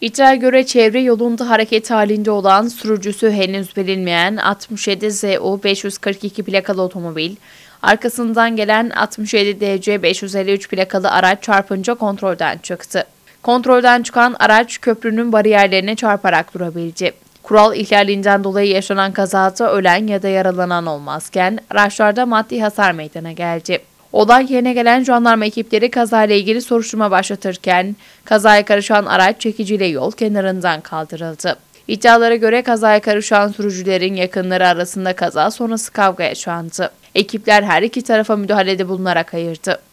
İddiaya göre çevre yolunda hareket halinde olan sürücüsü henüz bilinmeyen 67 ZO 542 plakalı otomobil, arkasından gelen 67 DC 553 plakalı araç çarpınca kontrolden çıktı. Kontrolden çıkan araç köprünün bariyerlerine çarparak durabildi. Kural ihlalinden dolayı yaşanan kazada ölen ya da yaralanan olmazken araçlarda maddi hasar meydana geldi. Olay yerine gelen jandarma ekipleri kazayla ilgili soruşturma başlatırken kazaya karışan araç çekiciyle yol kenarından kaldırıldı. İddialara göre kazaya karışan sürücülerin yakınları arasında kaza sonrası kavga yaşandı. Ekipler her iki tarafa müdahalede bulunarak ayırdı.